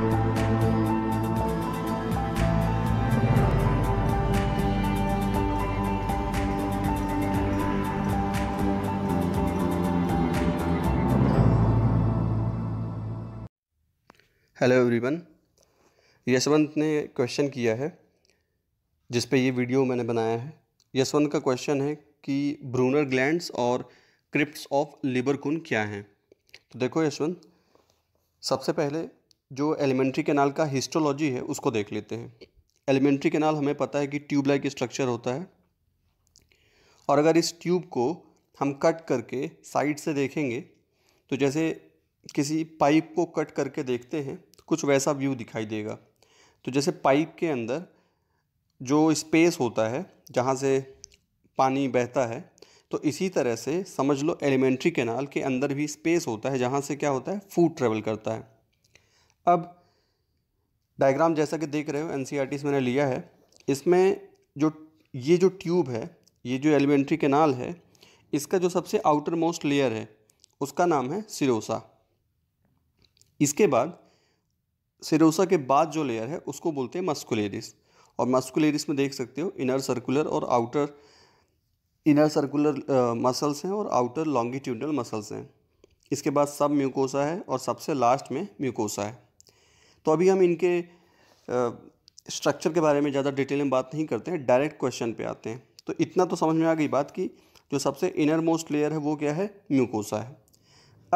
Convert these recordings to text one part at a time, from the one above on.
hello everyone Yashwant ने question किया है जिस पे ये वीडियो मैंने बनाया है यशवंत का क्वेश्चन है कि ब्रूनर ग्लैंड्स और क्रिप्ट्स ऑफ लिबरकुन क्या हैं तो देखो यशवंत सबसे पहले जो एलिमेंट्री कैनाल का हिस्टोलॉजी है उसको देख लेते हैं एलिमेंट्री कैनाल हमें पता है कि ट्यूब लाइक स्ट्रक्चर होता है और अगर इस ट्यूब को हम कट करके साइड से देखेंगे तो जैसे किसी पाइप को कट करके देखते हैं तो कुछ वैसा व्यू दिखाई देगा तो जैसे पाइप के अंदर जो स्पेस होता है जहाँ से पानी बहता है तो इसी तरह से समझ लो एलिमेंट्री कैनाल के अंदर भी स्पेस होता है जहाँ से क्या होता है फूड ट्रेवल करता है अब डायग्राम जैसा कि देख रहे हो एन से e मैंने लिया है इसमें जो ये जो ट्यूब है ये जो एलिमेंट्री केनाल है इसका जो सबसे आउटर मोस्ट लेयर है उसका नाम है सिरोसा इसके बाद सिरोसा के बाद जो लेयर है उसको बोलते हैं मस्कुलेरिस और मस्कुलेरिस में देख सकते हो इनर सर्कुलर और आउटर इनर सर्कुलर मसल्स हैं और आउटर लॉन्गिट्यूडल मसल्स हैं इसके बाद सब म्यूकोसा है और सबसे लास्ट में म्यूकोसा है तो अभी हम इनके स्ट्रक्चर के बारे में ज़्यादा डिटेल में बात नहीं करते हैं डायरेक्ट क्वेश्चन पे आते हैं तो इतना तो समझ में आ गई बात की जो सबसे इनर मोस्ट लेयर है वो क्या है म्यूकोसा है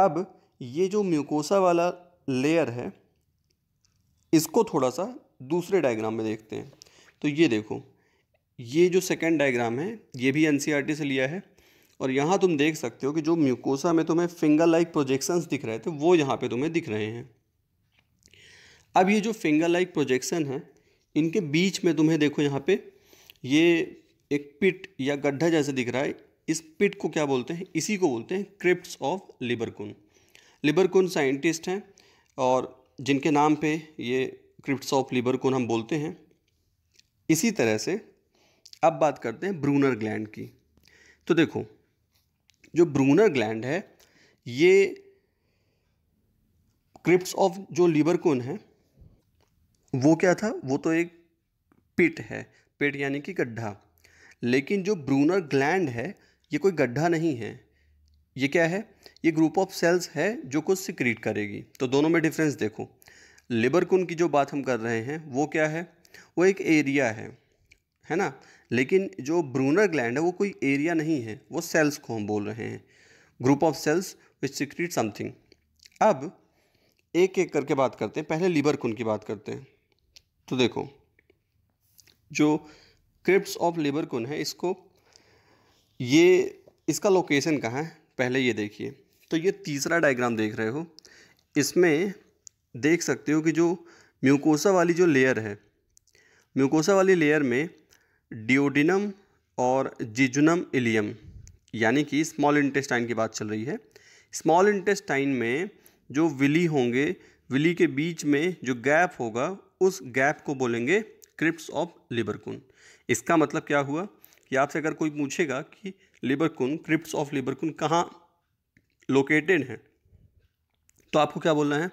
अब ये जो म्यूकोसा वाला लेयर है इसको थोड़ा सा दूसरे डायग्राम में देखते हैं तो ये देखो ये जो सेकेंड डायग्राम है ये भी एन e से लिया है और यहाँ तुम देख सकते हो कि जो म्यूकोसा में तुम्हें फिंगर लाइक प्रोजेक्शंस दिख रहे थे वो यहाँ पे तुम्हें दिख रहे हैं अब ये जो फिंगर लाइक प्रोजेक्शन है इनके बीच में तुम्हें देखो यहाँ पे ये एक पिट या गड्ढा जैसे दिख रहा है इस पिट को क्या बोलते हैं इसी को बोलते हैं crypts of Lieberkuhn Lieberkuhn scientist हैं और जिनके नाम पे ये क्रिप्ट्स ऑफ लिबरकुन हम बोलते हैं इसी तरह से अब बात करते हैं ब्रूनर ग्लैंड की तो देखो जो ब्रूनर ग्लैंड है ये क्रिप्ट्स ऑफ जो लिबरकुन है वो क्या था वो तो एक पिट है पिट यानी कि गड्ढा लेकिन जो ब्रूनर ग्लैंड है ये कोई गड्ढा नहीं है ये क्या है ये ग्रुप ऑफ सेल्स है जो कुछ सिक्रीट करेगी तो दोनों में डिफरेंस देखो लिबरकुन की जो बात हम कर रहे हैं वो क्या है वो एक एरिया है है ना लेकिन जो ब्रूनर ग्लैंड है वो कोई एरिया नहीं है वो सेल्स को हम बोल रहे हैं group of cells which secrete something अब एक एक करके बात करते हैं पहले लिबरकुन की बात करते हैं तो देखो जो क्रिप्ट ऑफ लेबर कौन है इसको ये इसका लोकेशन कहाँ है पहले ये देखिए तो ये तीसरा डायग्राम देख रहे हो इसमें देख सकते हो कि जो म्यूकोसा वाली जो लेयर है म्यूकोसा वाली लेयर में डिओडिनम और जिजुनम इलियम यानी कि स्मॉल इंटेस्टाइन की बात चल रही है स्मॉल इंटेस्टाइन में जो विली होंगे विली के बीच में जो गैप होगा उस गैप को बोलेंगे क्रिप्ट ऑफ लिबरकुन इसका मतलब क्या हुआ कि आपसे अगर कोई पूछेगा कि लिबरकुन क्रिप्ट ऑफ लिबरकुन कहाँ लोकेटेड है तो आपको क्या बोलना है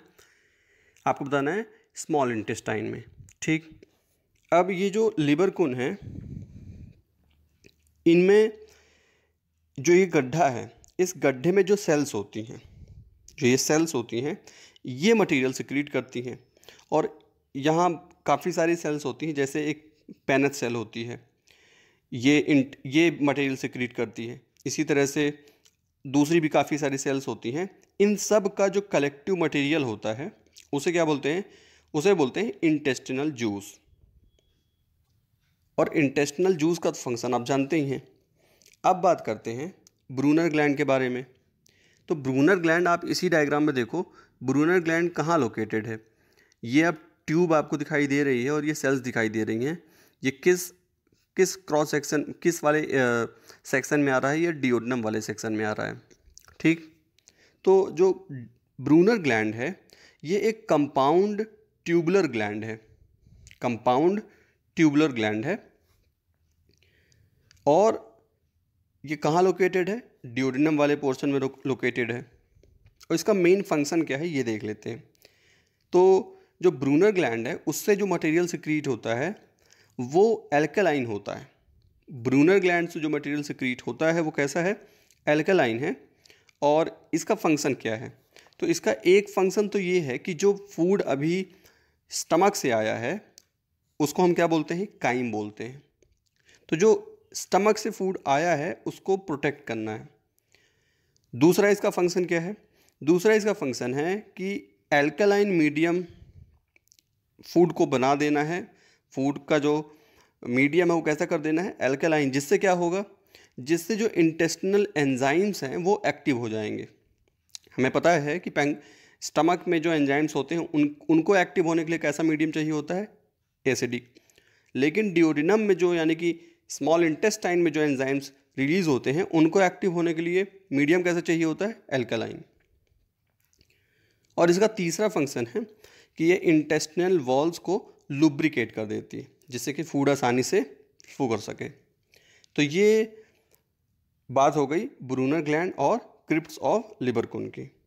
आपको बताना है स्मॉल इंटेस्टाइन में ठीक अब ये जो लिबरकुन है इनमें जो ये गड्ढा है इस गड्ढे में जो सेल्स होती हैं जो ये सेल्स होती हैं ये मटेरियल सिक्रीट करती हैं और यहाँ काफ़ी सारी सेल्स होती हैं जैसे एक पैनथ सेल होती है ये इंट ये मटेरियल सिक्रीट करती है इसी तरह से दूसरी भी काफ़ी सारी सेल्स होती हैं इन सब का जो कलेक्टिव मटेरियल होता है उसे क्या बोलते हैं उसे बोलते हैं इंटेस्टिनल जूस और इंटेस्टिनल जूस का तो फंक्शन आप जानते ही हैं अब बात करते हैं ब्रूनर ग्लैंड के बारे में तो ब्रूनर ग्लैंड आप इसी डायग्राम में देखो ब्रूनर ग्लैंड कहाँ लोकेटेड है ये अब ट्यूब आपको दिखाई दे रही है और ये सेल्स दिखाई दे रही हैं ये किस किस क्रॉस सेक्शन किस वाले सेक्शन में आ रहा है ये डिओडनम वाले सेक्शन में आ रहा है ठीक तो जो ब्रूनर ग्लैंड है ये एक कंपाउंड ट्यूबुलर ग्लैंड है कंपाउंड ट्यूबुलर ग्लैंड है और ये कहाँ लोकेटेड है ड्यूडिनम वाले पोर्शन में लोकेटेड है और इसका मेन फंक्शन क्या है ये देख लेते हैं तो जो ब्रूनर ग्लैंड है उससे जो मटेरियल सिक्रीट होता है वो एल्कलाइन होता है ब्रूनर ग्लैंड से जो मटेरियल सिक्रीट होता है वो कैसा है एल्कलाइन है और इसका फंक्शन क्या है तो इसका एक फंक्शन तो ये है कि जो फूड अभी स्टमक से आया है उसको हम क्या बोलते हैं काइम बोलते हैं तो जो स्टमक से फूड आया है उसको प्रोटेक्ट करना है दूसरा इसका फंक्शन क्या है दूसरा इसका फंक्शन है कि एल्कलाइन मीडियम फूड को बना देना है फूड का जो मीडियम है वो कैसा कर देना है एल्केलाइन जिससे क्या होगा जिससे जो इंटेस्टिनल एंजाइम्स हैं वो एक्टिव हो जाएंगे हमें पता है कि पैंग स्टमक में जो एंजाइम्स होते हैं उन उनको एक्टिव होने के लिए कैसा मीडियम चाहिए होता है एसिडिक लेकिन ड्योरिनम में जो यानी कि स्मॉल इंटेस्टाइन में जो एंजाइम्स रिलीज होते हैं उनको एक्टिव होने के लिए मीडियम कैसा चाहिए होता है एल्कलाइन और इसका तीसरा फंक्शन है कि ये इंटेस्टिनल वॉल्स को लुब्रिकेट कर देती है जिससे कि फूड आसानी से फू कर सके तो ये बात हो गई ब्रूनर ग्लैंड और क्रिप्ट ऑफ लिबरकुन की